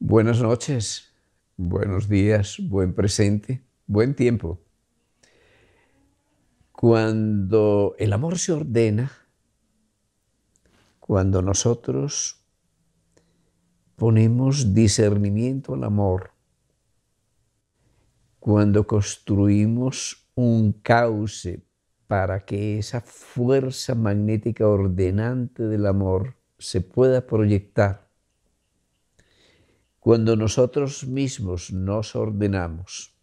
Buenas noches, buenos días, buen presente, buen tiempo. Cuando el amor se ordena, cuando nosotros ponemos discernimiento al amor, cuando construimos un cauce para que esa fuerza magnética ordenante del amor se pueda proyectar cuando nosotros mismos nos ordenamos,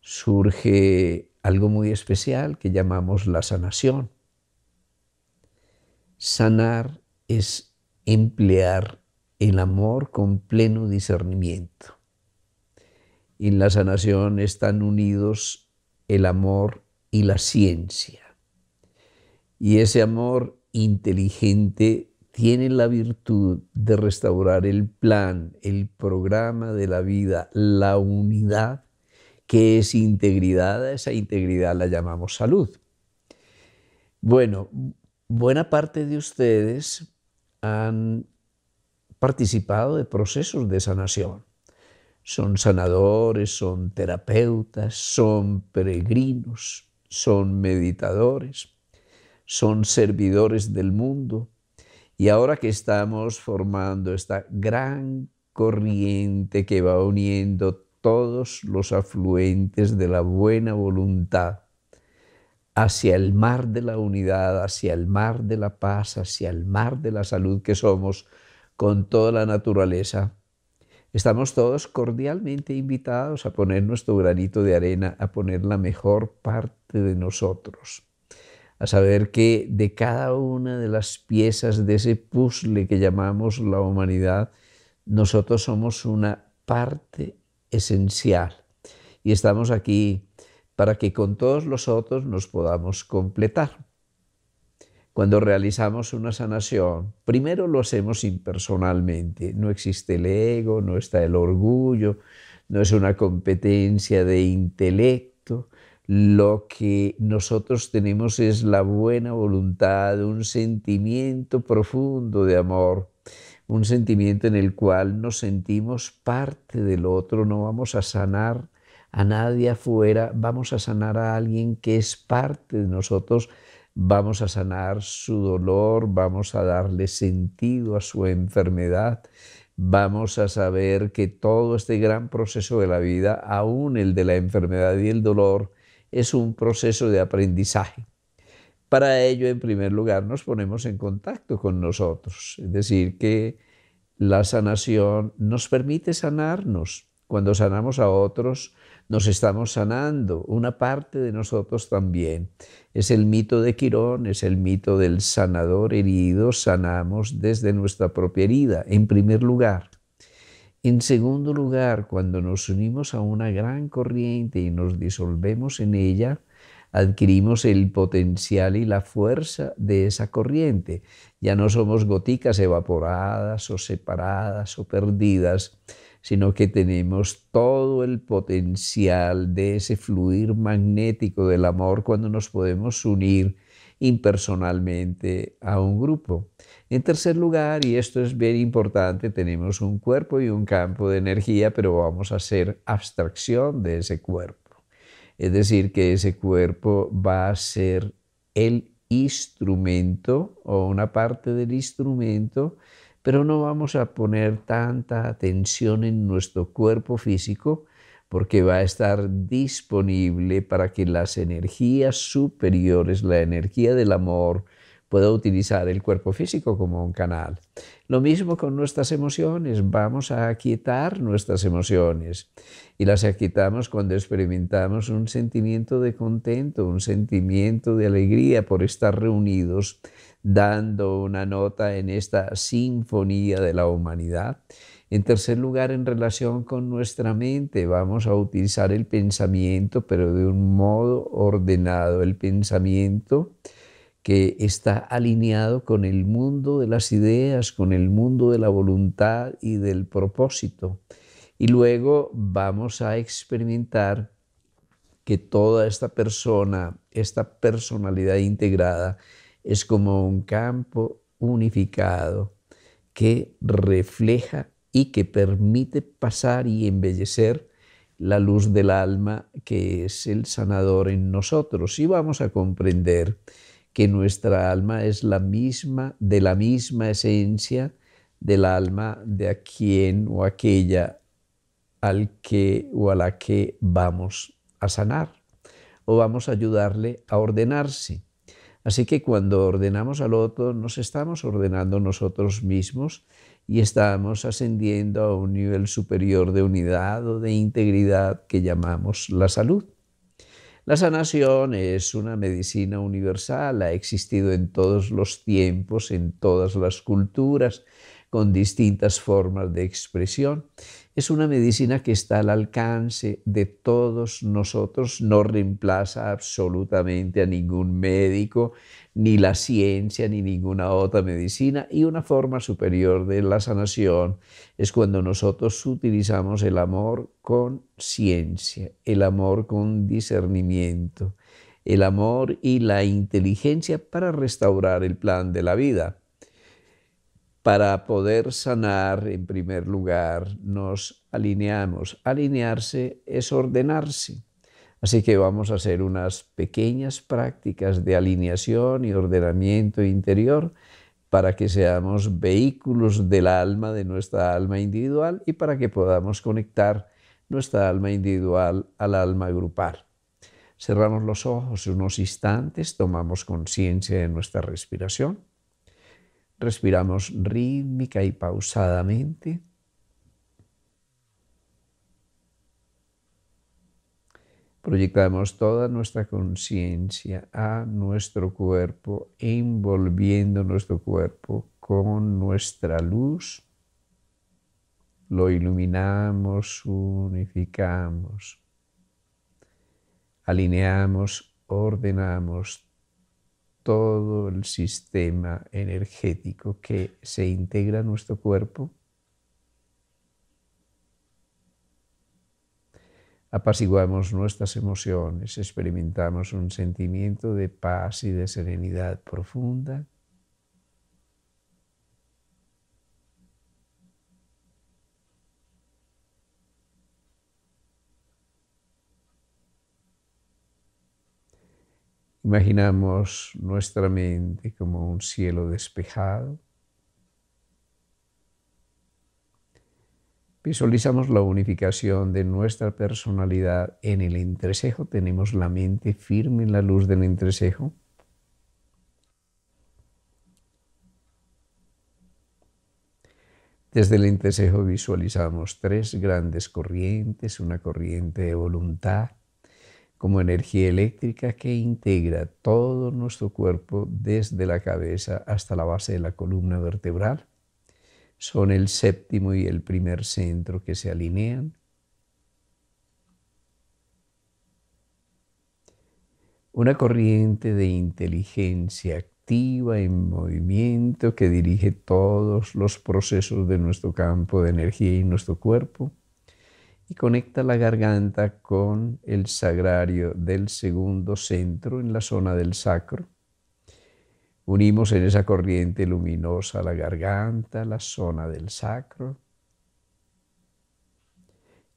surge algo muy especial que llamamos la sanación. Sanar es emplear el amor con pleno discernimiento. En la sanación están unidos el amor y la ciencia. Y ese amor inteligente tiene la virtud de restaurar el plan, el programa de la vida, la unidad, que es integridad, esa integridad la llamamos salud. Bueno, buena parte de ustedes han participado de procesos de sanación. Son sanadores, son terapeutas, son peregrinos, son meditadores, son servidores del mundo, y ahora que estamos formando esta gran corriente que va uniendo todos los afluentes de la buena voluntad hacia el mar de la unidad, hacia el mar de la paz, hacia el mar de la salud que somos con toda la naturaleza. Estamos todos cordialmente invitados a poner nuestro granito de arena, a poner la mejor parte de nosotros a saber que de cada una de las piezas de ese puzzle que llamamos la humanidad, nosotros somos una parte esencial y estamos aquí para que con todos los otros nos podamos completar. Cuando realizamos una sanación, primero lo hacemos impersonalmente, no existe el ego, no está el orgullo, no es una competencia de intelecto, lo que nosotros tenemos es la buena voluntad, un sentimiento profundo de amor, un sentimiento en el cual nos sentimos parte del otro, no vamos a sanar a nadie afuera, vamos a sanar a alguien que es parte de nosotros, vamos a sanar su dolor, vamos a darle sentido a su enfermedad, vamos a saber que todo este gran proceso de la vida, aún el de la enfermedad y el dolor, es un proceso de aprendizaje. Para ello, en primer lugar, nos ponemos en contacto con nosotros, es decir, que la sanación nos permite sanarnos. Cuando sanamos a otros, nos estamos sanando, una parte de nosotros también. Es el mito de Quirón, es el mito del sanador herido, sanamos desde nuestra propia herida, en primer lugar. En segundo lugar, cuando nos unimos a una gran corriente y nos disolvemos en ella, adquirimos el potencial y la fuerza de esa corriente. Ya no somos goticas evaporadas o separadas o perdidas, sino que tenemos todo el potencial de ese fluir magnético del amor cuando nos podemos unir impersonalmente a un grupo. En tercer lugar, y esto es bien importante, tenemos un cuerpo y un campo de energía, pero vamos a hacer abstracción de ese cuerpo. Es decir, que ese cuerpo va a ser el instrumento o una parte del instrumento, pero no vamos a poner tanta atención en nuestro cuerpo físico, porque va a estar disponible para que las energías superiores, la energía del amor, pueda utilizar el cuerpo físico como un canal. Lo mismo con nuestras emociones, vamos a aquietar nuestras emociones y las aquietamos cuando experimentamos un sentimiento de contento, un sentimiento de alegría por estar reunidos dando una nota en esta sinfonía de la humanidad en tercer lugar, en relación con nuestra mente, vamos a utilizar el pensamiento, pero de un modo ordenado, el pensamiento que está alineado con el mundo de las ideas, con el mundo de la voluntad y del propósito. Y luego vamos a experimentar que toda esta persona, esta personalidad integrada, es como un campo unificado que refleja y que permite pasar y embellecer la luz del alma que es el sanador en nosotros. Y vamos a comprender que nuestra alma es la misma, de la misma esencia del alma de a quien o aquella al que o a la que vamos a sanar o vamos a ayudarle a ordenarse. Así que cuando ordenamos al otro, nos estamos ordenando nosotros mismos y estamos ascendiendo a un nivel superior de unidad o de integridad que llamamos la salud. La sanación es una medicina universal, ha existido en todos los tiempos, en todas las culturas con distintas formas de expresión. Es una medicina que está al alcance de todos nosotros, no reemplaza absolutamente a ningún médico, ni la ciencia, ni ninguna otra medicina. Y una forma superior de la sanación es cuando nosotros utilizamos el amor con ciencia, el amor con discernimiento, el amor y la inteligencia para restaurar el plan de la vida para poder sanar, en primer lugar, nos alineamos. Alinearse es ordenarse. Así que vamos a hacer unas pequeñas prácticas de alineación y ordenamiento interior para que seamos vehículos del alma, de nuestra alma individual y para que podamos conectar nuestra alma individual al alma grupal. Cerramos los ojos unos instantes, tomamos conciencia de nuestra respiración. Respiramos rítmica y pausadamente. Proyectamos toda nuestra conciencia a nuestro cuerpo, envolviendo nuestro cuerpo con nuestra luz. Lo iluminamos, unificamos, alineamos, ordenamos todo el sistema energético que se integra a nuestro cuerpo, apaciguamos nuestras emociones, experimentamos un sentimiento de paz y de serenidad profunda Imaginamos nuestra mente como un cielo despejado. Visualizamos la unificación de nuestra personalidad en el entrecejo. Tenemos la mente firme en la luz del entrecejo. Desde el entrecejo visualizamos tres grandes corrientes, una corriente de voluntad, como energía eléctrica que integra todo nuestro cuerpo desde la cabeza hasta la base de la columna vertebral. Son el séptimo y el primer centro que se alinean. Una corriente de inteligencia activa en movimiento que dirige todos los procesos de nuestro campo de energía y nuestro cuerpo y conecta la garganta con el sagrario del segundo centro en la zona del sacro. Unimos en esa corriente luminosa la garganta, la zona del sacro.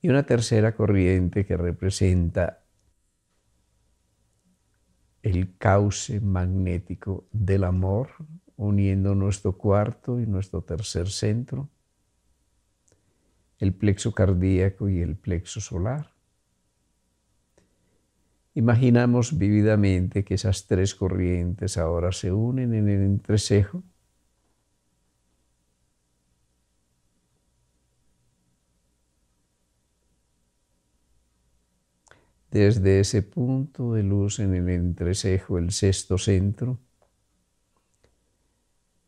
Y una tercera corriente que representa el cauce magnético del amor, uniendo nuestro cuarto y nuestro tercer centro el plexo cardíaco y el plexo solar. Imaginamos vividamente que esas tres corrientes ahora se unen en el entrecejo. Desde ese punto de luz en el entrecejo, el sexto centro,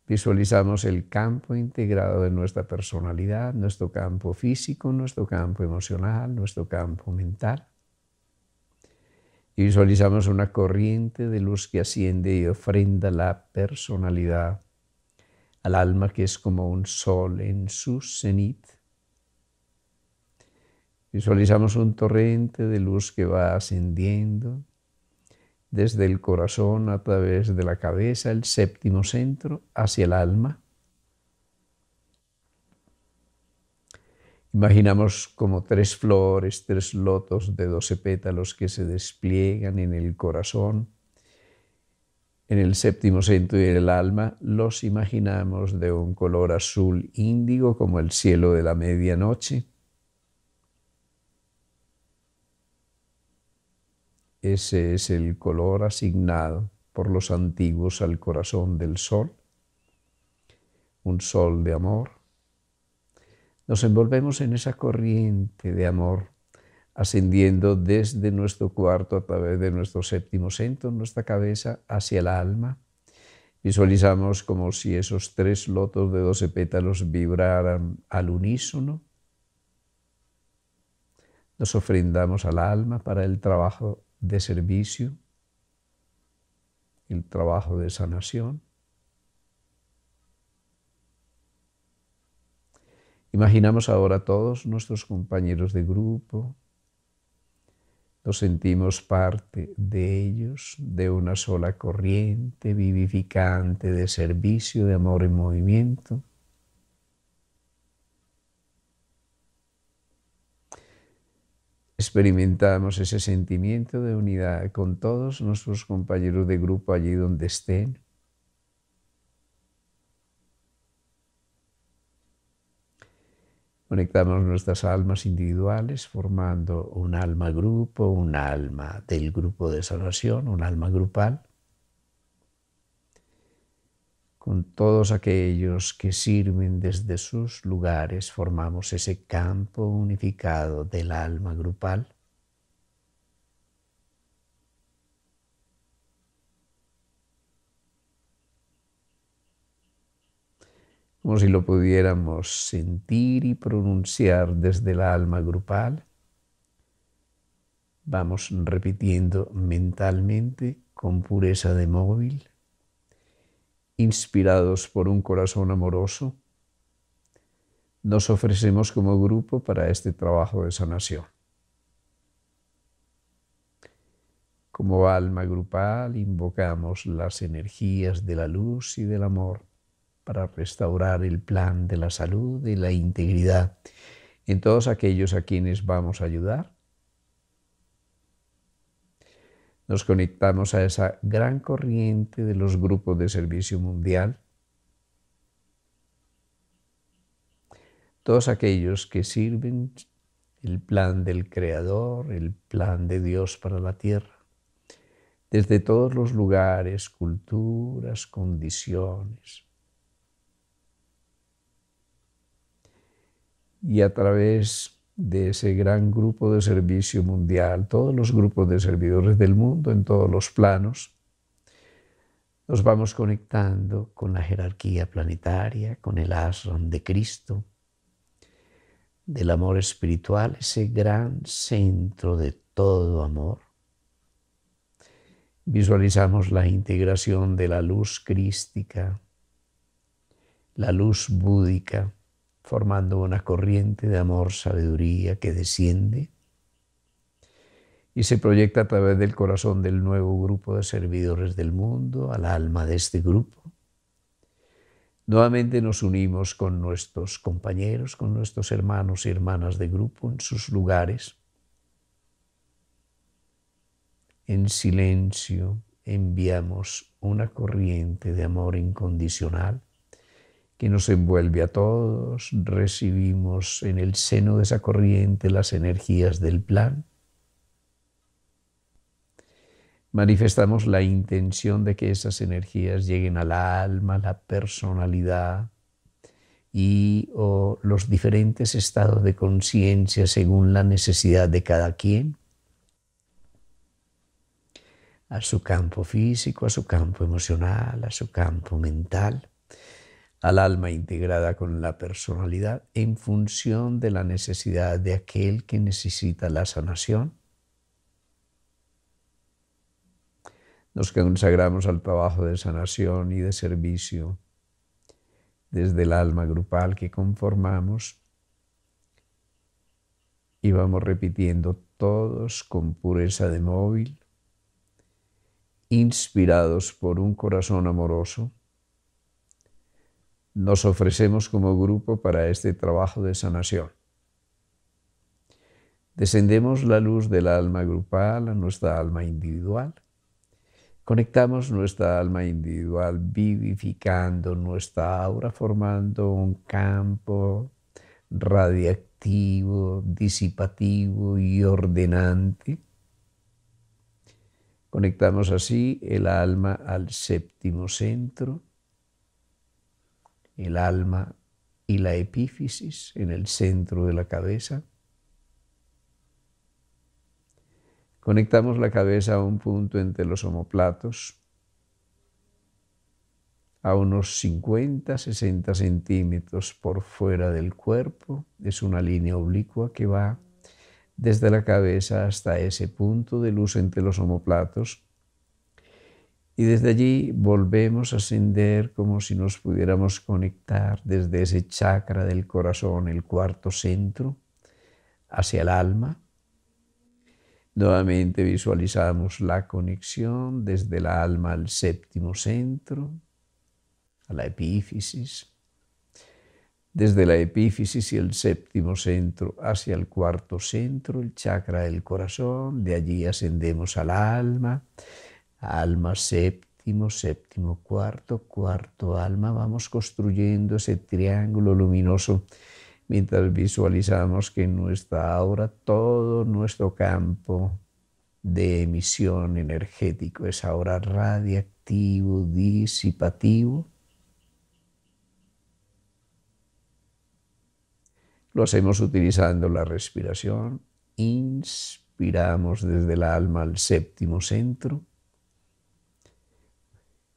Visualizamos el campo integrado de nuestra personalidad, nuestro campo físico, nuestro campo emocional, nuestro campo mental. Y visualizamos una corriente de luz que asciende y ofrenda la personalidad al alma que es como un sol en su cenit. Visualizamos un torrente de luz que va ascendiendo desde el corazón a través de la cabeza, el séptimo centro, hacia el alma. Imaginamos como tres flores, tres lotos de doce pétalos que se despliegan en el corazón, en el séptimo centro y en el alma. Los imaginamos de un color azul índigo como el cielo de la medianoche Ese es el color asignado por los antiguos al corazón del sol, un sol de amor. Nos envolvemos en esa corriente de amor, ascendiendo desde nuestro cuarto a través de nuestro séptimo centro, nuestra cabeza, hacia el alma. Visualizamos como si esos tres lotos de doce pétalos vibraran al unísono. Nos ofrendamos al alma para el trabajo de servicio, el trabajo de sanación. Imaginamos ahora todos nuestros compañeros de grupo, nos sentimos parte de ellos, de una sola corriente vivificante de servicio, de amor en movimiento. experimentamos ese sentimiento de unidad con todos nuestros compañeros de grupo allí donde estén. Conectamos nuestras almas individuales formando un alma grupo, un alma del grupo de salvación, un alma grupal con todos aquellos que sirven desde sus lugares, formamos ese campo unificado del alma grupal. Como si lo pudiéramos sentir y pronunciar desde el alma grupal, vamos repitiendo mentalmente con pureza de móvil inspirados por un corazón amoroso, nos ofrecemos como grupo para este trabajo de sanación. Como alma grupal invocamos las energías de la luz y del amor para restaurar el plan de la salud y la integridad en todos aquellos a quienes vamos a ayudar nos conectamos a esa gran corriente de los grupos de servicio mundial. Todos aquellos que sirven el plan del Creador, el plan de Dios para la tierra, desde todos los lugares, culturas, condiciones. Y a través de ese gran grupo de servicio mundial, todos los grupos de servidores del mundo en todos los planos. Nos vamos conectando con la jerarquía planetaria, con el ashram de Cristo, del amor espiritual, ese gran centro de todo amor. Visualizamos la integración de la luz crística, la luz búdica, formando una corriente de amor-sabiduría que desciende y se proyecta a través del corazón del nuevo grupo de servidores del mundo al alma de este grupo. Nuevamente nos unimos con nuestros compañeros, con nuestros hermanos y hermanas de grupo en sus lugares, en silencio enviamos una corriente de amor incondicional que nos envuelve a todos, recibimos en el seno de esa corriente las energías del plan. Manifestamos la intención de que esas energías lleguen al alma, la personalidad y los diferentes estados de conciencia según la necesidad de cada quien, a su campo físico, a su campo emocional, a su campo mental al alma integrada con la personalidad en función de la necesidad de aquel que necesita la sanación. Nos consagramos al trabajo de sanación y de servicio desde el alma grupal que conformamos y vamos repitiendo todos con pureza de móvil, inspirados por un corazón amoroso nos ofrecemos como grupo para este trabajo de sanación. Descendemos la luz del alma grupal a nuestra alma individual. Conectamos nuestra alma individual vivificando nuestra aura, formando un campo radiactivo, disipativo y ordenante. Conectamos así el alma al séptimo centro el alma y la epífisis en el centro de la cabeza. Conectamos la cabeza a un punto entre los homoplatos, a unos 50-60 centímetros por fuera del cuerpo. Es una línea oblicua que va desde la cabeza hasta ese punto de luz entre los homoplatos, y desde allí volvemos a ascender como si nos pudiéramos conectar desde ese chakra del corazón, el cuarto centro, hacia el alma. Nuevamente visualizamos la conexión desde el alma al séptimo centro, a la epífisis. Desde la epífisis y el séptimo centro hacia el cuarto centro, el chakra del corazón, de allí ascendemos al alma alma séptimo, séptimo cuarto, cuarto alma. Vamos construyendo ese triángulo luminoso mientras visualizamos que en nuestra aura todo nuestro campo de emisión energético es ahora radiactivo, disipativo. Lo hacemos utilizando la respiración. Inspiramos desde el alma al séptimo centro.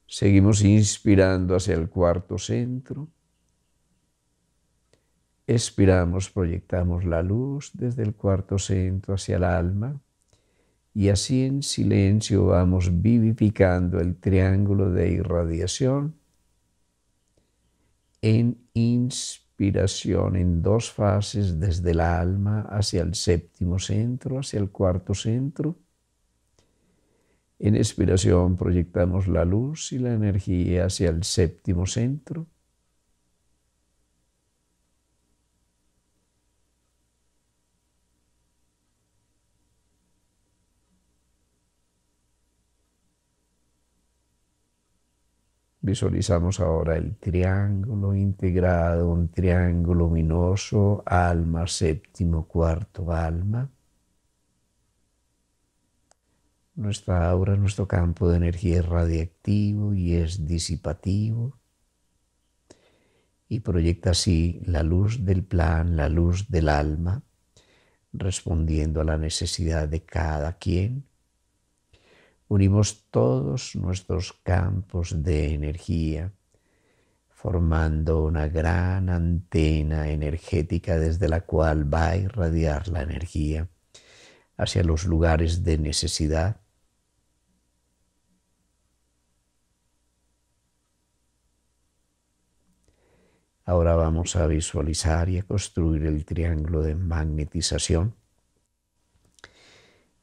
Seguimos inspirando hacia el cuarto centro. Expiramos, proyectamos la luz desde el cuarto centro hacia el alma y así en silencio vamos vivificando el triángulo de irradiación en inspiración en dos fases desde el alma hacia el séptimo centro, hacia el cuarto centro en expiración proyectamos la luz y la energía hacia el séptimo centro. Visualizamos ahora el triángulo integrado, un triángulo luminoso, alma, séptimo, cuarto, alma. Nuestra aura nuestro campo de energía es radiactivo y es disipativo y proyecta así la luz del plan, la luz del alma, respondiendo a la necesidad de cada quien. Unimos todos nuestros campos de energía, formando una gran antena energética desde la cual va a irradiar la energía hacia los lugares de necesidad Ahora vamos a visualizar y a construir el triángulo de magnetización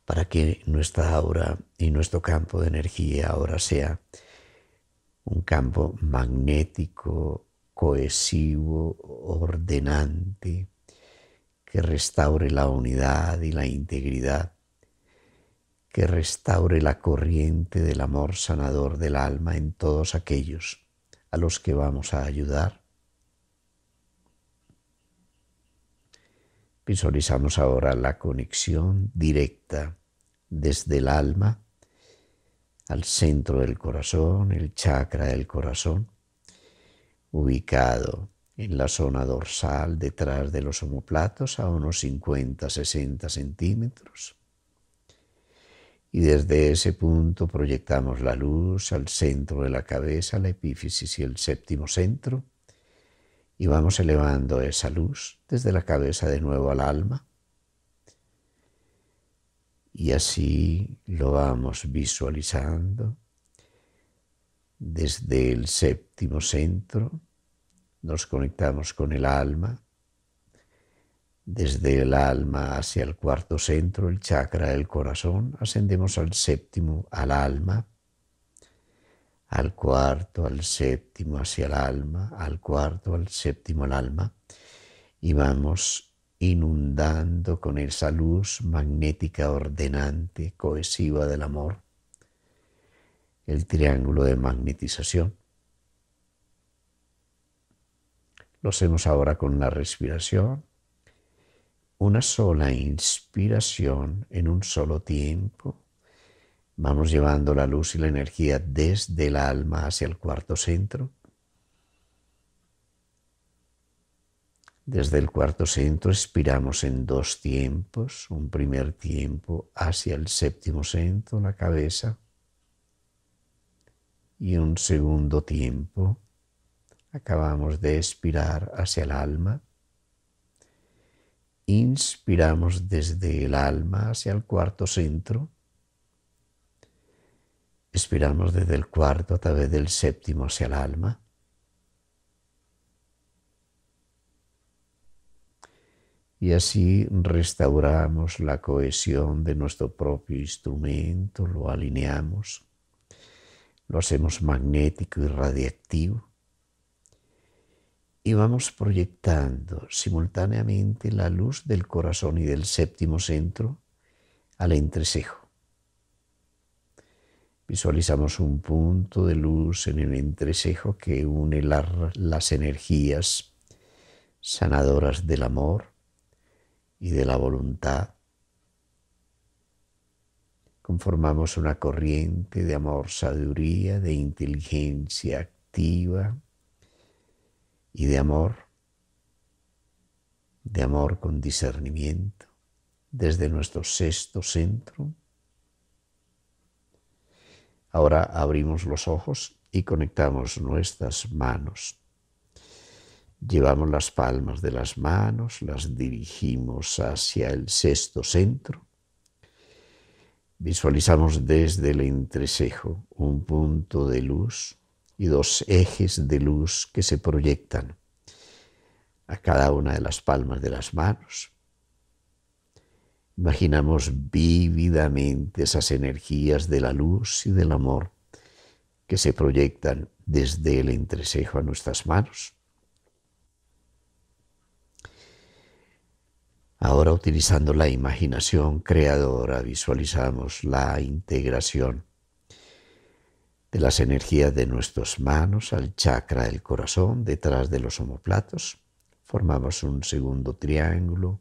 para que nuestra aura y nuestro campo de energía ahora sea un campo magnético, cohesivo, ordenante, que restaure la unidad y la integridad, que restaure la corriente del amor sanador del alma en todos aquellos a los que vamos a ayudar Visualizamos ahora la conexión directa desde el alma al centro del corazón, el chakra del corazón, ubicado en la zona dorsal detrás de los omoplatos a unos 50-60 centímetros. Y desde ese punto proyectamos la luz al centro de la cabeza, la epífisis y el séptimo centro y vamos elevando esa luz desde la cabeza de nuevo al alma. Y así lo vamos visualizando desde el séptimo centro. Nos conectamos con el alma. Desde el alma hacia el cuarto centro, el chakra del corazón, ascendemos al séptimo, al alma, al cuarto, al séptimo hacia el alma, al cuarto, al séptimo al alma, y vamos inundando con esa luz magnética ordenante, cohesiva del amor, el triángulo de magnetización. Lo hacemos ahora con la respiración. Una sola inspiración en un solo tiempo Vamos llevando la luz y la energía desde el alma hacia el cuarto centro. Desde el cuarto centro expiramos en dos tiempos, un primer tiempo hacia el séptimo centro, la cabeza, y un segundo tiempo acabamos de expirar hacia el alma. Inspiramos desde el alma hacia el cuarto centro. Respiramos desde el cuarto a través del séptimo hacia el alma. Y así restauramos la cohesión de nuestro propio instrumento, lo alineamos, lo hacemos magnético y radiactivo. Y vamos proyectando simultáneamente la luz del corazón y del séptimo centro al entrecejo. Visualizamos un punto de luz en el entrecejo que une las energías sanadoras del amor y de la voluntad. Conformamos una corriente de amor, sabiduría, de inteligencia activa y de amor, de amor con discernimiento desde nuestro sexto centro Ahora abrimos los ojos y conectamos nuestras manos. Llevamos las palmas de las manos, las dirigimos hacia el sexto centro. Visualizamos desde el entrecejo un punto de luz y dos ejes de luz que se proyectan a cada una de las palmas de las manos Imaginamos vívidamente esas energías de la luz y del amor que se proyectan desde el entrecejo a nuestras manos. Ahora utilizando la imaginación creadora visualizamos la integración de las energías de nuestras manos al chakra del corazón detrás de los omoplatos. Formamos un segundo triángulo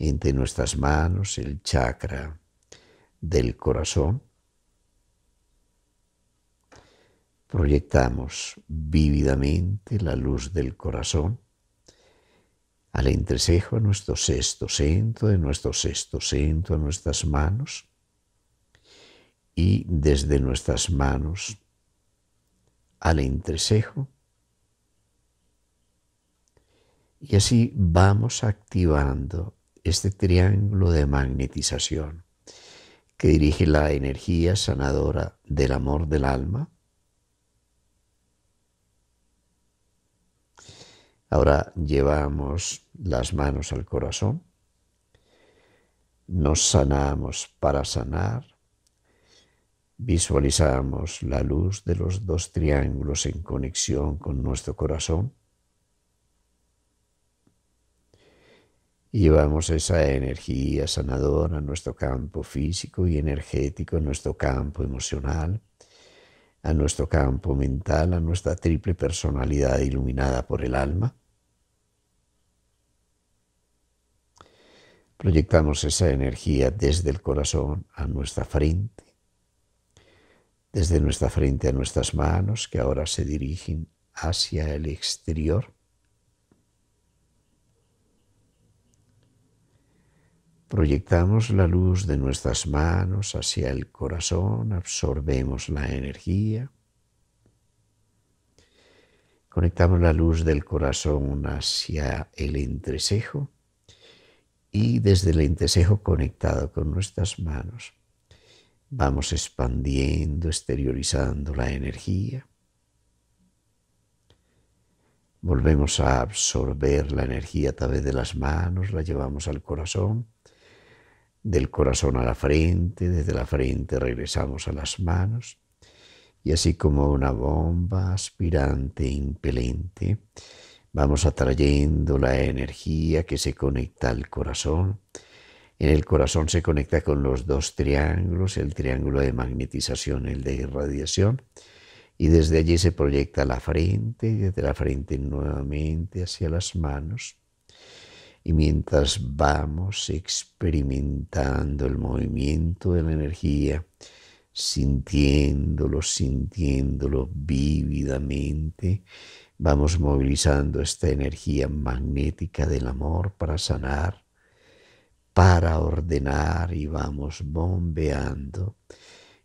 entre nuestras manos, el chakra del corazón. Proyectamos vívidamente la luz del corazón al entrecejo, a nuestro sexto centro, de nuestro sexto centro a nuestras manos y desde nuestras manos al entrecejo. Y así vamos activando este triángulo de magnetización que dirige la energía sanadora del amor del alma. Ahora llevamos las manos al corazón, nos sanamos para sanar, visualizamos la luz de los dos triángulos en conexión con nuestro corazón llevamos esa energía sanadora a nuestro campo físico y energético, a nuestro campo emocional, a nuestro campo mental, a nuestra triple personalidad iluminada por el alma. Proyectamos esa energía desde el corazón a nuestra frente, desde nuestra frente a nuestras manos que ahora se dirigen hacia el exterior Proyectamos la luz de nuestras manos hacia el corazón, absorbemos la energía. Conectamos la luz del corazón hacia el entrecejo y desde el entrecejo conectado con nuestras manos vamos expandiendo, exteriorizando la energía. Volvemos a absorber la energía a través de las manos, la llevamos al corazón del corazón a la frente, desde la frente regresamos a las manos y así como una bomba aspirante impelente, vamos atrayendo la energía que se conecta al corazón. En el corazón se conecta con los dos triángulos, el triángulo de magnetización, el de irradiación, y desde allí se proyecta a la frente, y desde la frente nuevamente hacia las manos y mientras vamos experimentando el movimiento de la energía, sintiéndolo, sintiéndolo vívidamente, vamos movilizando esta energía magnética del amor para sanar, para ordenar y vamos bombeando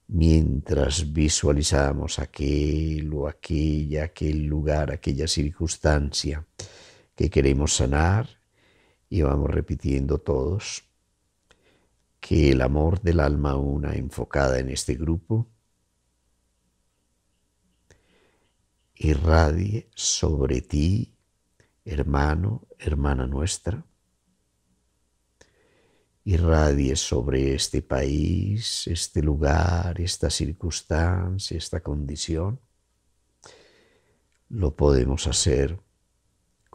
mientras visualizamos aquel aquella, aquel lugar, aquella circunstancia que queremos sanar y vamos repitiendo todos que el amor del alma una enfocada en este grupo irradie sobre ti, hermano, hermana nuestra, irradie sobre este país, este lugar, esta circunstancia, esta condición. Lo podemos hacer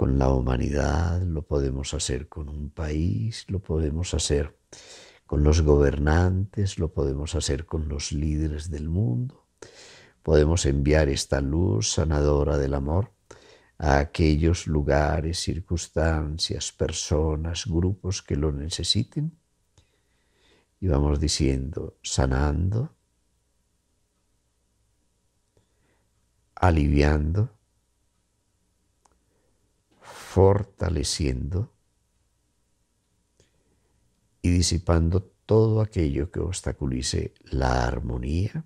con la humanidad, lo podemos hacer con un país, lo podemos hacer con los gobernantes, lo podemos hacer con los líderes del mundo. Podemos enviar esta luz sanadora del amor a aquellos lugares, circunstancias, personas, grupos que lo necesiten. Y vamos diciendo, sanando, aliviando, fortaleciendo y disipando todo aquello que obstaculice la armonía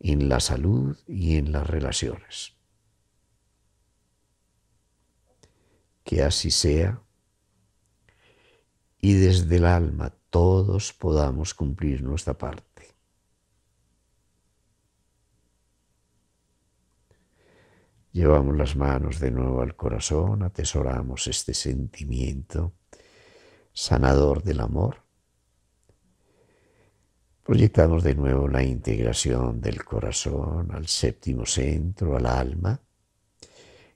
en la salud y en las relaciones. Que así sea y desde el alma todos podamos cumplir nuestra parte. Llevamos las manos de nuevo al corazón, atesoramos este sentimiento sanador del amor. Proyectamos de nuevo la integración del corazón al séptimo centro, al alma.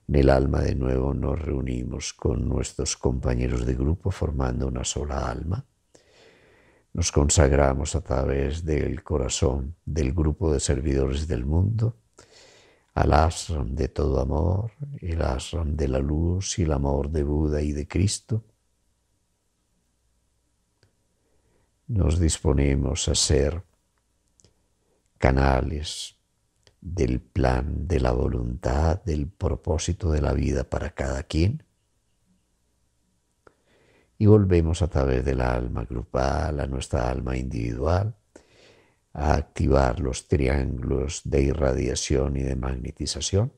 En el alma de nuevo nos reunimos con nuestros compañeros de grupo formando una sola alma. Nos consagramos a través del corazón del grupo de servidores del mundo al de todo amor, el asram de la luz y el amor de Buda y de Cristo, nos disponemos a ser canales del plan, de la voluntad, del propósito de la vida para cada quien. Y volvemos a través del alma grupal, a nuestra alma individual, a activar los triángulos de irradiación y de magnetización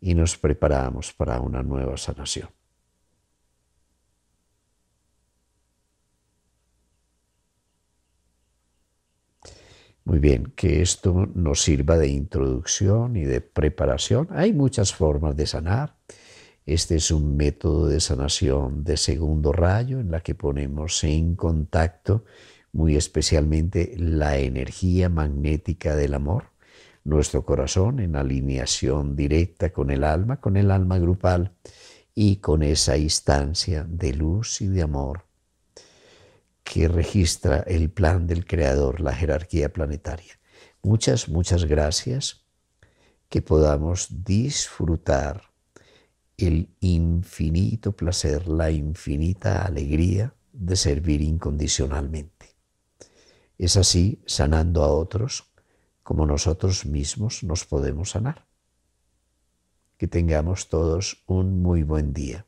y nos preparamos para una nueva sanación. Muy bien, que esto nos sirva de introducción y de preparación. Hay muchas formas de sanar. Este es un método de sanación de segundo rayo en la que ponemos en contacto muy especialmente la energía magnética del amor, nuestro corazón en alineación directa con el alma, con el alma grupal y con esa instancia de luz y de amor que registra el plan del Creador, la jerarquía planetaria. Muchas, muchas gracias. Que podamos disfrutar el infinito placer, la infinita alegría de servir incondicionalmente. Es así, sanando a otros, como nosotros mismos nos podemos sanar. Que tengamos todos un muy buen día.